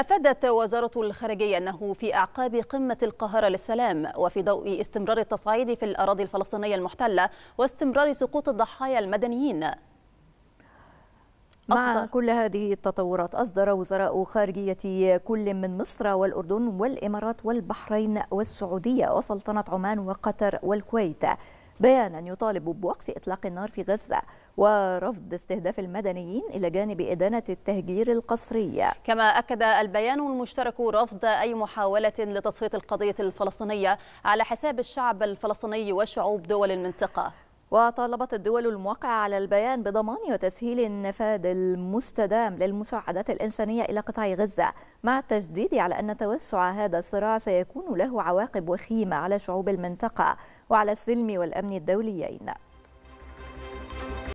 أفادت وزارة الخارجية أنه في أعقاب قمة القاهرة للسلام وفي ضوء استمرار التصعيد في الأراضي الفلسطينية المحتلة واستمرار سقوط الضحايا المدنيين مع أصدر. كل هذه التطورات أصدر وزراء خارجية كل من مصر والأردن والإمارات والبحرين والسعودية وسلطنة عمان وقطر والكويت بيانا يطالب بوقف إطلاق النار في غزة ورفض استهداف المدنيين إلى جانب إدانة التهجير القسري كما أكد البيان المشترك رفض أي محاولة لتصفية القضية الفلسطينية على حساب الشعب الفلسطيني وشعوب دول المنطقة وطالبت الدول الموقعة على البيان بضمان وتسهيل النفاذ المستدام للمساعدات الإنسانية إلى قطاع غزة مع التشديد على أن توسع هذا الصراع سيكون له عواقب وخيمة على شعوب المنطقة وعلى السلم والأمن الدوليين